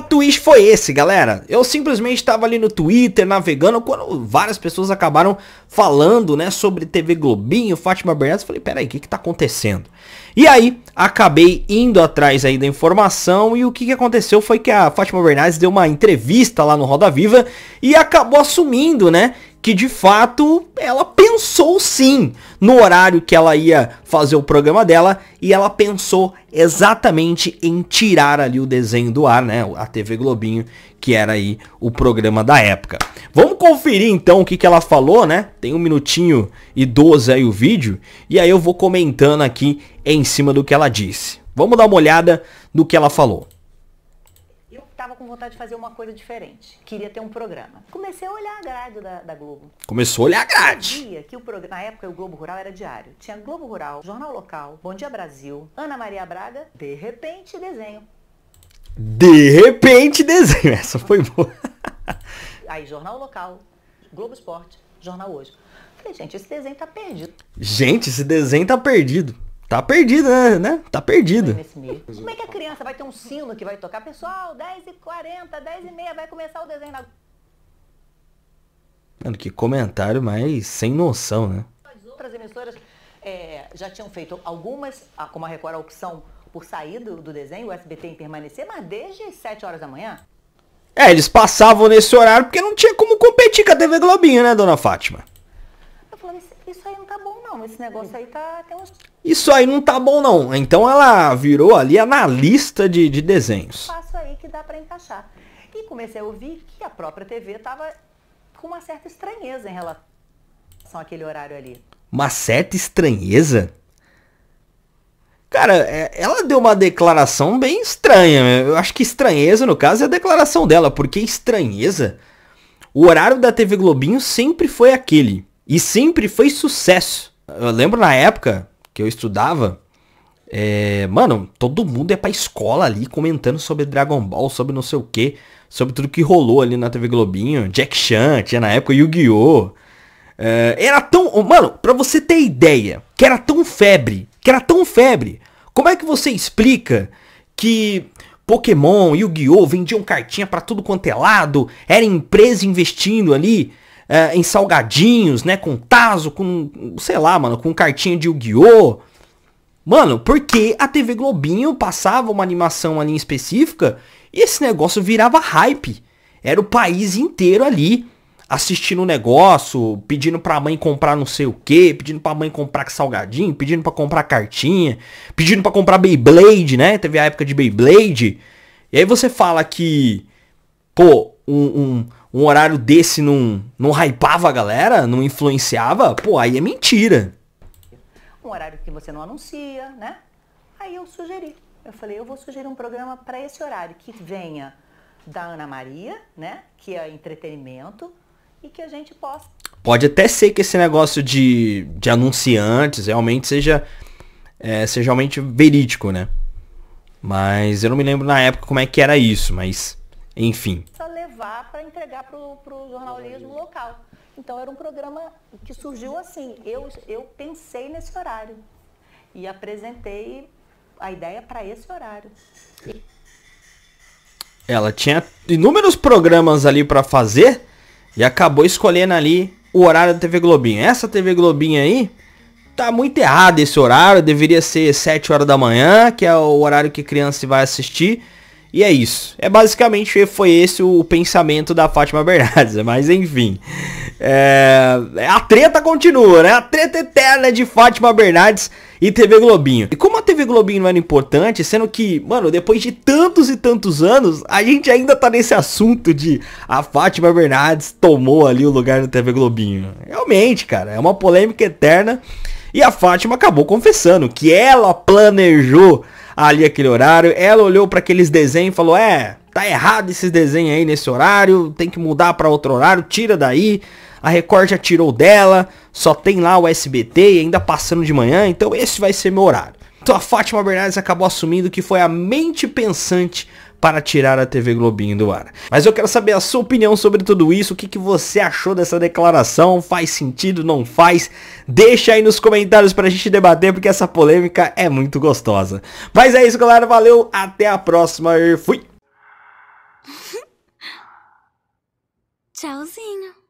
plot twist foi esse, galera? Eu simplesmente estava ali no Twitter navegando quando várias pessoas acabaram falando, né, sobre TV Globinho, Fátima Bernardes. Falei, peraí, o que que tá acontecendo? E aí, acabei indo atrás aí da informação e o que, que aconteceu foi que a Fátima Bernardes deu uma entrevista lá no Roda Viva e acabou assumindo, né, que de fato ela pensou sim no horário que ela ia fazer o programa dela e ela pensou exatamente em tirar ali o desenho do ar, né? A TV Globinho, que era aí o programa da época. Vamos conferir então o que, que ela falou, né? Tem um minutinho e 12 aí o vídeo e aí eu vou comentando aqui em cima do que ela disse. Vamos dar uma olhada no que ela falou com vontade de fazer uma coisa diferente. Queria ter um programa. Comecei a olhar a grade da, da Globo. Começou a olhar a grade. Dia que o programa, na época o Globo Rural era diário. Tinha Globo Rural, Jornal Local, Bom Dia Brasil, Ana Maria Braga, de repente desenho. De repente desenho. Essa foi boa. Aí Jornal Local, Globo Esporte, Jornal Hoje. Falei, gente, esse desenho tá perdido. Gente, esse desenho tá perdido. Tá perdida, né? né? Tá perdida. Como é que a criança vai ter um sino que vai tocar? Pessoal, 10h40, 10h30, vai começar o desenho da... Mano, que comentário mais sem noção, né? As outras emissoras é, já tinham feito algumas, como a Record, a opção por sair do, do desenho, o SBT em permanecer, mas desde 7 horas da manhã. É, eles passavam nesse horário porque não tinha como competir com a TV Globinho, né, dona Fátima? não, esse negócio aí tá. Tem uns... Isso aí não tá bom, não. Então ela virou ali analista de, de desenhos. Passo aí que dá para encaixar. E comecei a ouvir que a própria TV tava com uma certa estranheza em relação àquele horário ali. Uma certa estranheza? Cara, é, ela deu uma declaração bem estranha. Eu acho que estranheza, no caso, é a declaração dela, porque estranheza. O horário da TV Globinho sempre foi aquele. E sempre foi sucesso. Eu lembro na época que eu estudava, é, mano, todo mundo ia pra escola ali comentando sobre Dragon Ball, sobre não sei o que, sobre tudo que rolou ali na TV Globinho, Jack Chan, tinha na época Yu-Gi-Oh! É, era tão. Mano, pra você ter ideia, que era tão febre, que era tão febre, como é que você explica que Pokémon, Yu-Gi-Oh! vendiam cartinha para tudo quanto é lado, era empresa investindo ali, é, em salgadinhos, né? Com taso, com, sei lá, mano, com cartinha de Yu-Gi-Oh! Mano, porque a TV Globinho passava uma animação ali em específica e esse negócio virava hype. Era o país inteiro ali assistindo o um negócio, pedindo pra mãe comprar não sei o que, pedindo pra mãe comprar salgadinho, pedindo pra comprar cartinha, pedindo pra comprar Beyblade, né? Teve a época de Beyblade. E aí você fala que, pô, um, um um horário desse não, não hypava a galera, não influenciava, pô, aí é mentira. Um horário que você não anuncia, né? Aí eu sugeri. Eu falei, eu vou sugerir um programa para esse horário, que venha da Ana Maria, né? Que é entretenimento e que a gente possa. Pode até ser que esse negócio de, de anunciantes realmente seja, é, seja realmente verídico, né? Mas eu não me lembro na época como é que era isso, mas enfim levar para entregar para o jornalismo local. Então era um programa que surgiu assim, eu, eu pensei nesse horário e apresentei a ideia para esse horário. Ela tinha inúmeros programas ali para fazer e acabou escolhendo ali o horário da TV Globinho. Essa TV Globinho aí tá muito errado esse horário, deveria ser 7 horas da manhã, que é o horário que criança vai assistir. E é isso. É basicamente foi esse o pensamento da Fátima Bernardes, mas enfim. É... A treta continua, né? A treta eterna de Fátima Bernardes e TV Globinho. E como a TV Globinho não era importante, sendo que, mano, depois de tantos e tantos anos, a gente ainda tá nesse assunto de a Fátima Bernardes tomou ali o lugar da TV Globinho. Realmente, cara, é uma polêmica eterna. E a Fátima acabou confessando que ela planejou ali aquele horário. Ela olhou para aqueles desenhos e falou: "É, tá errado esses desenhos aí nesse horário, tem que mudar para outro horário, tira daí". A Record já tirou dela, só tem lá o SBT e ainda passando de manhã, então esse vai ser meu horário. Então a Fátima Bernardes acabou assumindo que foi a mente pensante para tirar a TV Globinho do ar. Mas eu quero saber a sua opinião sobre tudo isso, o que, que você achou dessa declaração, faz sentido, não faz? Deixa aí nos comentários para a gente debater, porque essa polêmica é muito gostosa. Mas é isso, galera, valeu, até a próxima e fui! Tchauzinho.